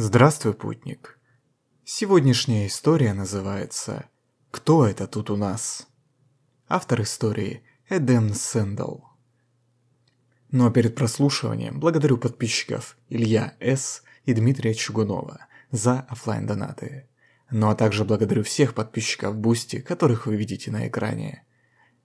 Здравствуй, путник. Сегодняшняя история называется «Кто это тут у нас?». Автор истории – Эден Сэндл. Ну а перед прослушиванием благодарю подписчиков Илья С. и Дмитрия Чугунова за офлайн-донаты. Ну а также благодарю всех подписчиков Бусти, которых вы видите на экране.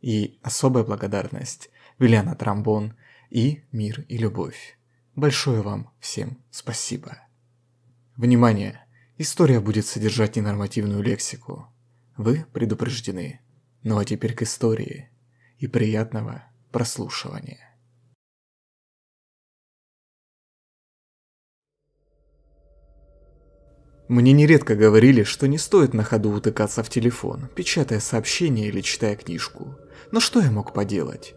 И особая благодарность Виляна Трамбон и Мир и Любовь. Большое вам всем спасибо. Внимание! История будет содержать ненормативную лексику. Вы предупреждены. Ну а теперь к истории. И приятного прослушивания. Мне нередко говорили, что не стоит на ходу утыкаться в телефон, печатая сообщение или читая книжку. Но что я мог поделать?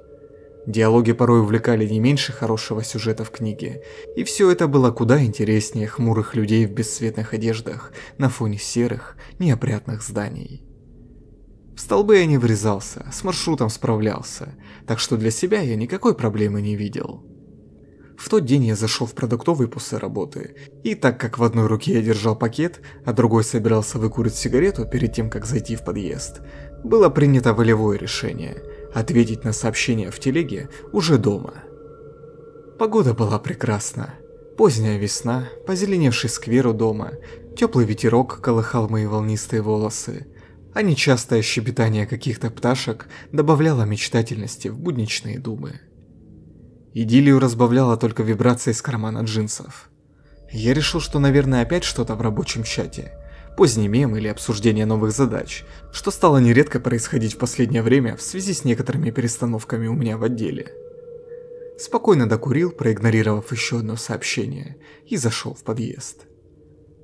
Диалоги порой увлекали не меньше хорошего сюжета в книге, и все это было куда интереснее хмурых людей в бесцветных одеждах на фоне серых, неопрятных зданий. В столбы я не врезался, с маршрутом справлялся, так что для себя я никакой проблемы не видел. В тот день я зашел в продуктовый после работы, и так как в одной руке я держал пакет, а другой собирался выкурить сигарету перед тем, как зайти в подъезд, было принято волевое решение – ответить на сообщение в телеге уже дома. Погода была прекрасна. Поздняя весна, позеленевший сквер у дома, теплый ветерок колыхал мои волнистые волосы, а нечастое щебетание каких-то пташек добавляло мечтательности в будничные думы. Идиллию разбавляла только вибрация из кармана джинсов. Я решил, что, наверное, опять что-то в рабочем чате – поздний мем или обсуждение новых задач, что стало нередко происходить в последнее время в связи с некоторыми перестановками у меня в отделе. Спокойно докурил, проигнорировав еще одно сообщение, и зашел в подъезд.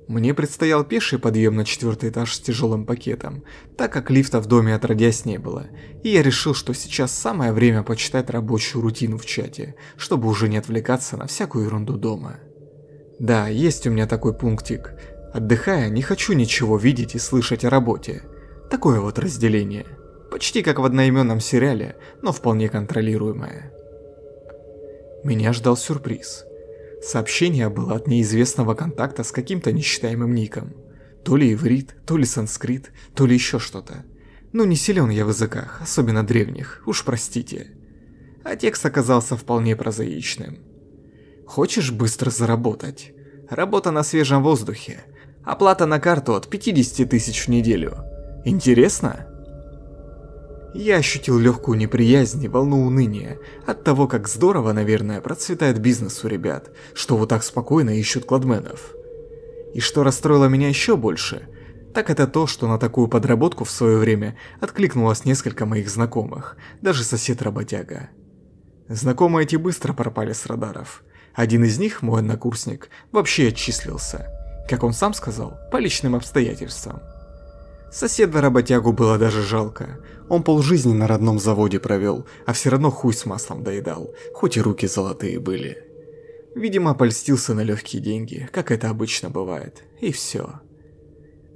Мне предстоял пеший подъем на четвертый этаж с тяжелым пакетом, так как лифта в доме отродясь не было, и я решил, что сейчас самое время почитать рабочую рутину в чате, чтобы уже не отвлекаться на всякую ерунду дома. Да, есть у меня такой пунктик. Отдыхая, не хочу ничего видеть и слышать о работе. Такое вот разделение. Почти как в одноименном сериале, но вполне контролируемое. Меня ждал сюрприз. Сообщение было от неизвестного контакта с каким-то несчитаемым ником. То ли иврит, то ли санскрит, то ли еще что-то. Ну не силен я в языках, особенно древних, уж простите. А текст оказался вполне прозаичным. Хочешь быстро заработать? Работа на свежем воздухе – Оплата на карту от 50 тысяч в неделю. Интересно? Я ощутил легкую неприязнь и волну уныния от того, как здорово, наверное, процветает бизнес у ребят, что вот так спокойно ищут кладменов. И что расстроило меня еще больше, так это то, что на такую подработку в свое время откликнулось несколько моих знакомых, даже сосед-работяга. Знакомые эти быстро пропали с радаров. Один из них, мой однокурсник, вообще отчислился – как он сам сказал, по личным обстоятельствам. Соседа-работягу было даже жалко. Он полжизни на родном заводе провел, а все равно хуй с маслом доедал, хоть и руки золотые были. Видимо, польстился на легкие деньги, как это обычно бывает, и все.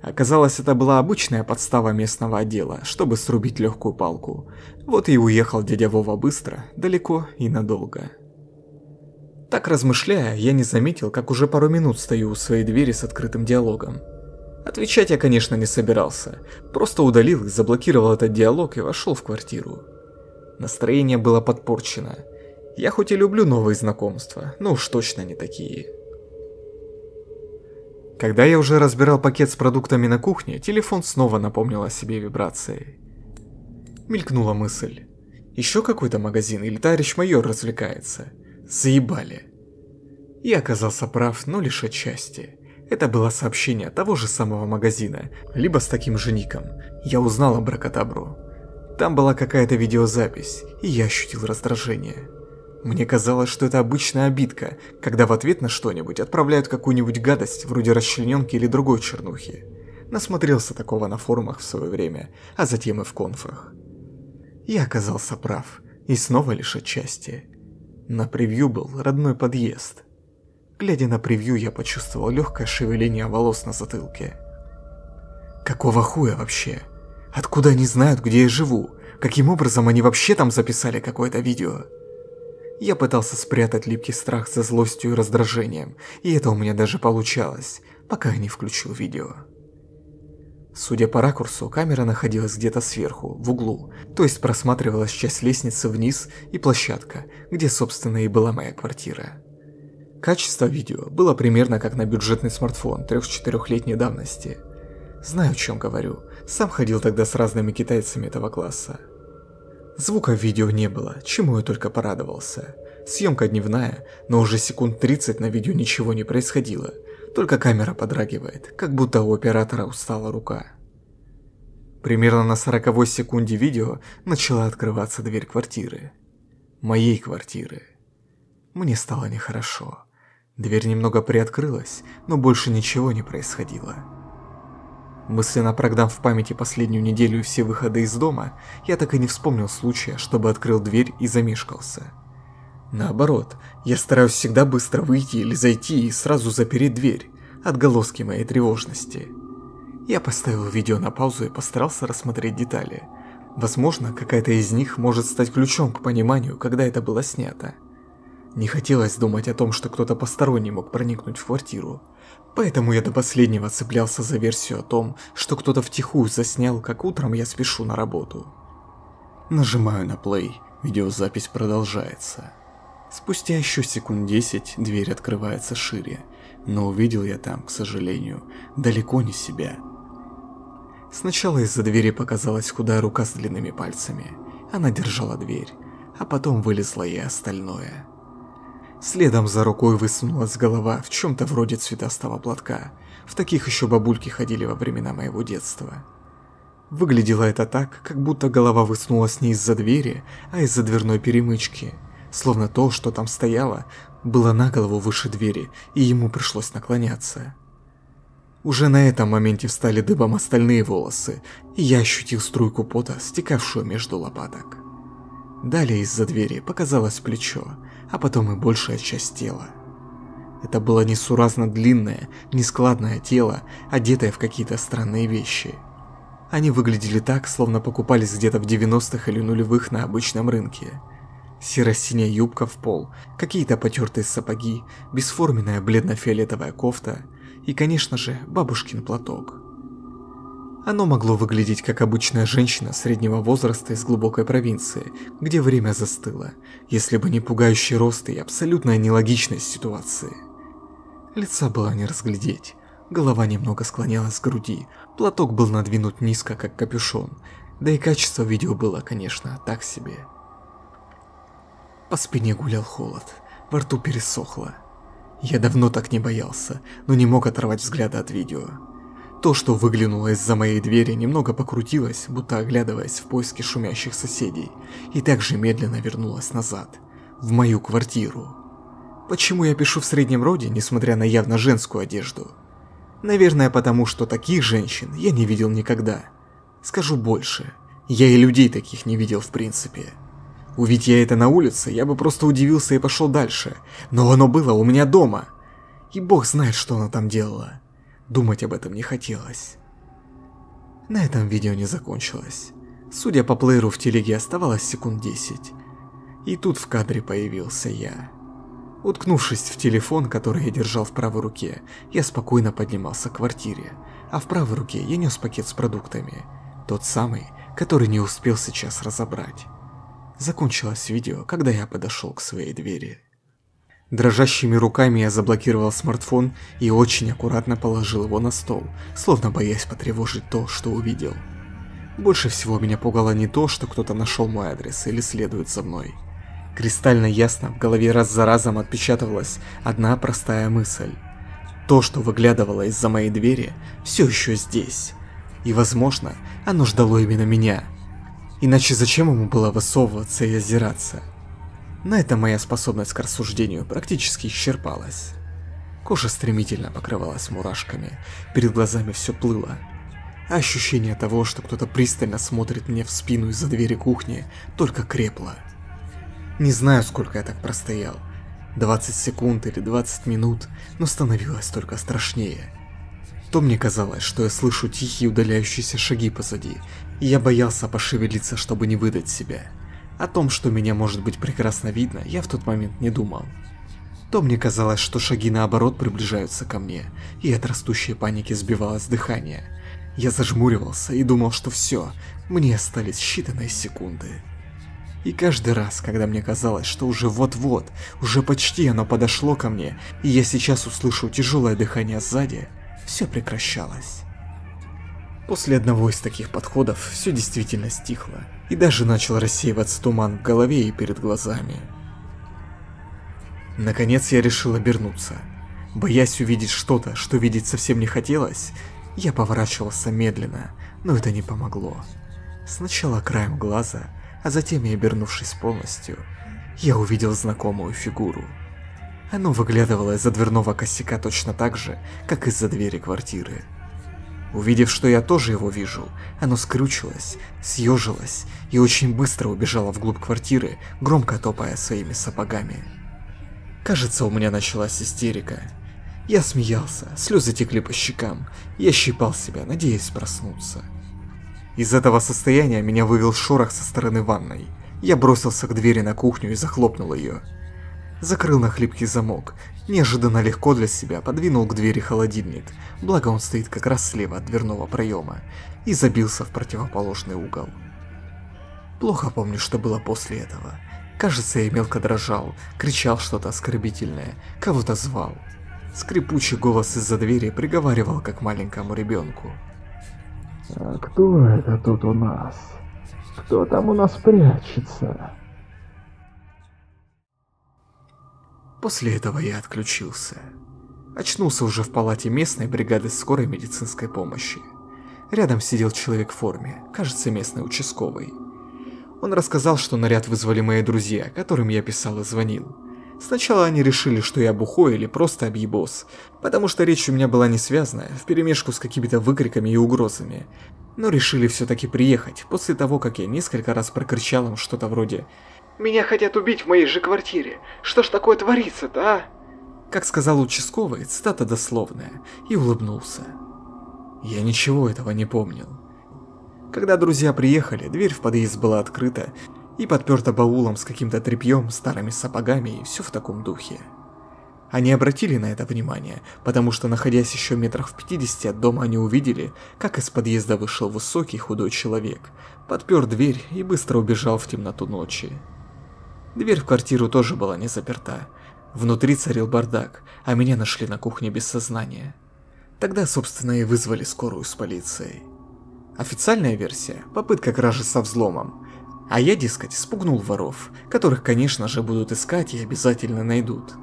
Оказалось, это была обычная подстава местного отдела, чтобы срубить легкую палку. Вот и уехал дядя Вова быстро, далеко и надолго. Так размышляя, я не заметил, как уже пару минут стою у своей двери с открытым диалогом. Отвечать я, конечно, не собирался. Просто удалил и заблокировал этот диалог и вошел в квартиру. Настроение было подпорчено. Я хоть и люблю новые знакомства, но уж точно не такие. Когда я уже разбирал пакет с продуктами на кухне, телефон снова напомнил о себе вибрацией. Мелькнула мысль. Еще какой-то магазин или товарищ майор развлекается – заебали. Я оказался прав, но лишь отчасти. Это было сообщение того же самого магазина, либо с таким же ником. Я узнал о Бракатабру. Там была какая-то видеозапись, и я ощутил раздражение. Мне казалось, что это обычная обидка, когда в ответ на что-нибудь отправляют какую-нибудь гадость, вроде расчлененки или другой чернухи. Насмотрелся такого на форумах в свое время, а затем и в конфах. Я оказался прав, и снова лишь отчасти. На превью был родной подъезд. Глядя на превью, я почувствовал легкое шевеление волос на затылке. Какого хуя вообще? Откуда они знают, где я живу? Каким образом они вообще там записали какое-то видео? Я пытался спрятать липкий страх за злостью и раздражением, и это у меня даже получалось, пока я не включил видео. Судя по ракурсу, камера находилась где-то сверху, в углу, то есть просматривалась часть лестницы вниз и площадка, где, собственно, и была моя квартира. Качество видео было примерно как на бюджетный смартфон 3-4-летней давности. Знаю, о чем говорю, сам ходил тогда с разными китайцами этого класса. Звука в видео не было, чему я только порадовался. Съемка дневная, но уже секунд 30 на видео ничего не происходило – только камера подрагивает, как будто у оператора устала рука. Примерно на сороковой секунде видео начала открываться дверь квартиры. Моей квартиры. Мне стало нехорошо. Дверь немного приоткрылась, но больше ничего не происходило. Мысленно прогнав в памяти последнюю неделю все выходы из дома, я так и не вспомнил случая, чтобы открыл дверь и замешкался. Наоборот, я стараюсь всегда быстро выйти или зайти и сразу запереть дверь, отголоски моей тревожности. Я поставил видео на паузу и постарался рассмотреть детали. Возможно, какая-то из них может стать ключом к пониманию, когда это было снято. Не хотелось думать о том, что кто-то посторонний мог проникнуть в квартиру. Поэтому я до последнего цеплялся за версию о том, что кто-то втихую заснял, как утром я спешу на работу. Нажимаю на плей, видеозапись продолжается. Спустя еще секунд десять дверь открывается шире, но увидел я там, к сожалению, далеко не себя. Сначала из-за двери показалась худая рука с длинными пальцами. Она держала дверь, а потом вылезло и остальное. Следом за рукой высунулась голова в чем-то вроде цветастого платка. В таких еще бабульки ходили во времена моего детства. Выглядело это так, как будто голова высунулась не из-за двери, а из-за дверной перемычки – словно то, что там стояло, было на голову выше двери, и ему пришлось наклоняться. Уже на этом моменте встали дыбом остальные волосы, и я ощутил струйку пота, стекавшую между лопаток. Далее из-за двери показалось плечо, а потом и большая часть тела. Это было несуразно длинное, нескладное тело, одетое в какие-то странные вещи. Они выглядели так, словно покупались где-то в 90-х или нулевых на обычном рынке – Серо-синяя юбка в пол, какие-то потертые сапоги, бесформенная бледно-фиолетовая кофта и, конечно же, бабушкин платок. Оно могло выглядеть как обычная женщина среднего возраста из глубокой провинции, где время застыло, если бы не пугающий рост и абсолютная нелогичность ситуации. Лица было не разглядеть, голова немного склонялась к груди, платок был надвинут низко, как капюшон, да и качество видео было, конечно, так себе. По спине гулял холод, во рту пересохло. Я давно так не боялся, но не мог оторвать взгляда от видео. То, что выглянуло из-за моей двери, немного покрутилось, будто оглядываясь в поиске шумящих соседей, и также медленно вернулось назад, в мою квартиру. Почему я пишу в среднем роде, несмотря на явно женскую одежду? Наверное, потому что таких женщин я не видел никогда. Скажу больше, я и людей таких не видел в принципе. Увидь я это на улице, я бы просто удивился и пошел дальше. Но оно было у меня дома. И бог знает, что она там делала. Думать об этом не хотелось. На этом видео не закончилось. Судя по плееру, в телеге оставалось секунд 10. И тут в кадре появился я. Уткнувшись в телефон, который я держал в правой руке, я спокойно поднимался к квартире, а в правой руке я нес пакет с продуктами, тот самый, который не успел сейчас разобрать. Закончилось видео, когда я подошел к своей двери. Дрожащими руками я заблокировал смартфон и очень аккуратно положил его на стол, словно боясь потревожить то, что увидел. Больше всего меня пугало не то, что кто-то нашел мой адрес или следует за мной. Кристально ясно в голове раз за разом отпечатывалась одна простая мысль. То, что выглядывало из-за моей двери, все еще здесь. И, возможно, оно ждало именно меня – Иначе зачем ему было высовываться и озираться? На этом моя способность к рассуждению практически исчерпалась. Кожа стремительно покрывалась мурашками, перед глазами все плыло. Ощущение того, что кто-то пристально смотрит мне в спину из-за двери кухни, только крепло. Не знаю, сколько я так простоял. 20 секунд или 20 минут, но становилось только страшнее. То мне казалось, что я слышу тихие удаляющиеся шаги позади, я боялся пошевелиться, чтобы не выдать себя. О том, что меня может быть прекрасно видно, я в тот момент не думал. То мне казалось, что шаги наоборот приближаются ко мне, и от растущей паники сбивалось дыхание. Я зажмуривался и думал, что все, мне остались считанные секунды. И каждый раз, когда мне казалось, что уже вот-вот, уже почти оно подошло ко мне, и я сейчас услышу тяжелое дыхание сзади, все прекращалось. После одного из таких подходов все действительно стихло, и даже начал рассеиваться туман в голове и перед глазами. Наконец я решил обернуться. Боясь увидеть что-то, что видеть совсем не хотелось, я поворачивался медленно, но это не помогло. Сначала краем глаза, а затем и обернувшись полностью, я увидел знакомую фигуру. Оно выглядывало из-за дверного косяка точно так же, как из-за двери квартиры. Увидев, что я тоже его вижу, оно скрючилось, съежилось и очень быстро убежало вглубь квартиры, громко топая своими сапогами. Кажется, у меня началась истерика. Я смеялся, слезы текли по щекам, я щипал себя, надеясь проснуться. Из этого состояния меня вывел шорох со стороны ванной. Я бросился к двери на кухню и захлопнул ее закрыл на хлипкий замок. Неожиданно легко для себя подвинул к двери холодильник, благо он стоит как раз слева от дверного проема, и забился в противоположный угол. Плохо помню, что было после этого. Кажется, я мелко дрожал, кричал что-то оскорбительное, кого-то звал. Скрипучий голос из-за двери приговаривал, как маленькому ребенку. «А кто это тут у нас? Кто там у нас прячется?» После этого я отключился. Очнулся уже в палате местной бригады скорой медицинской помощи. Рядом сидел человек в форме, кажется, местный участковый. Он рассказал, что наряд вызвали мои друзья, которым я писал и звонил. Сначала они решили, что я бухой или просто объебос, потому что речь у меня была не связанная, вперемешку с какими-то выкриками и угрозами. Но решили все-таки приехать, после того, как я несколько раз прокричал им что-то вроде меня хотят убить в моей же квартире. Что ж такое творится-то, а? Как сказал участковый, цитата дословная, и улыбнулся. Я ничего этого не помнил. Когда друзья приехали, дверь в подъезд была открыта и подперта баулом с каким-то тряпьем, старыми сапогами и все в таком духе. Они обратили на это внимание, потому что, находясь еще метрах в 50 от дома, они увидели, как из подъезда вышел высокий худой человек, подпер дверь и быстро убежал в темноту ночи. Дверь в квартиру тоже была не заперта. Внутри царил бардак, а меня нашли на кухне без сознания. Тогда, собственно, и вызвали скорую с полицией. Официальная версия – попытка кражи со взломом. А я, дескать, спугнул воров, которых, конечно же, будут искать и обязательно найдут.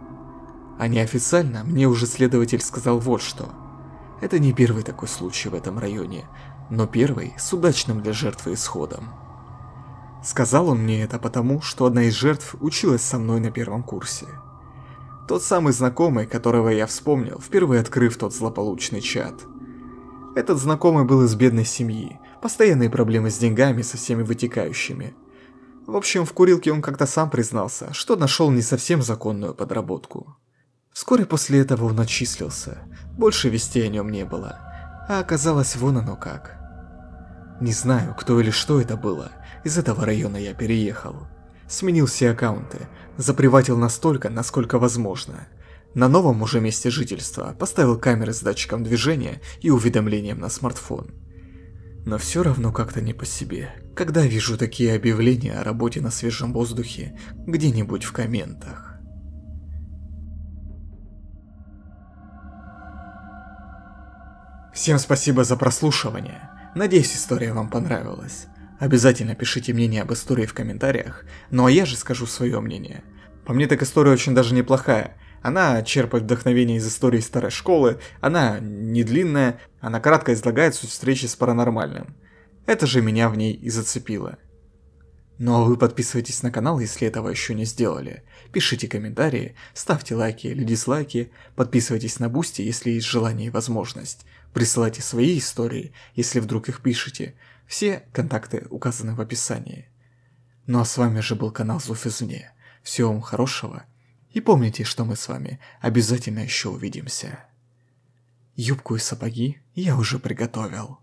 А неофициально мне уже следователь сказал вот что. Это не первый такой случай в этом районе, но первый с удачным для жертвы исходом. Сказал он мне это потому, что одна из жертв училась со мной на первом курсе. Тот самый знакомый, которого я вспомнил, впервые открыв тот злополучный чат. Этот знакомый был из бедной семьи, постоянные проблемы с деньгами со всеми вытекающими. В общем, в курилке он как-то сам признался, что нашел не совсем законную подработку. Вскоре после этого он отчислился, больше вести о нем не было, а оказалось вон оно как. Не знаю, кто или что это было – из этого района я переехал. Сменил все аккаунты, заприватил настолько, насколько возможно. На новом уже месте жительства поставил камеры с датчиком движения и уведомлением на смартфон. Но все равно как-то не по себе, когда вижу такие объявления о работе на свежем воздухе где-нибудь в комментах. Всем спасибо за прослушивание. Надеюсь, история вам понравилась. Обязательно пишите мнение об истории в комментариях, ну а я же скажу свое мнение. По мне так история очень даже неплохая. Она черпает вдохновение из истории старой школы, она не длинная, она кратко излагает суть встречи с паранормальным. Это же меня в ней и зацепило. Ну а вы подписывайтесь на канал, если этого еще не сделали. Пишите комментарии, ставьте лайки или дизлайки, подписывайтесь на Бусти, если есть желание и возможность. Присылайте свои истории, если вдруг их пишете. Все контакты указаны в описании. Ну а с вами же был канал Зуф извне. Всего вам хорошего. И помните, что мы с вами обязательно еще увидимся. Юбку и сапоги я уже приготовил.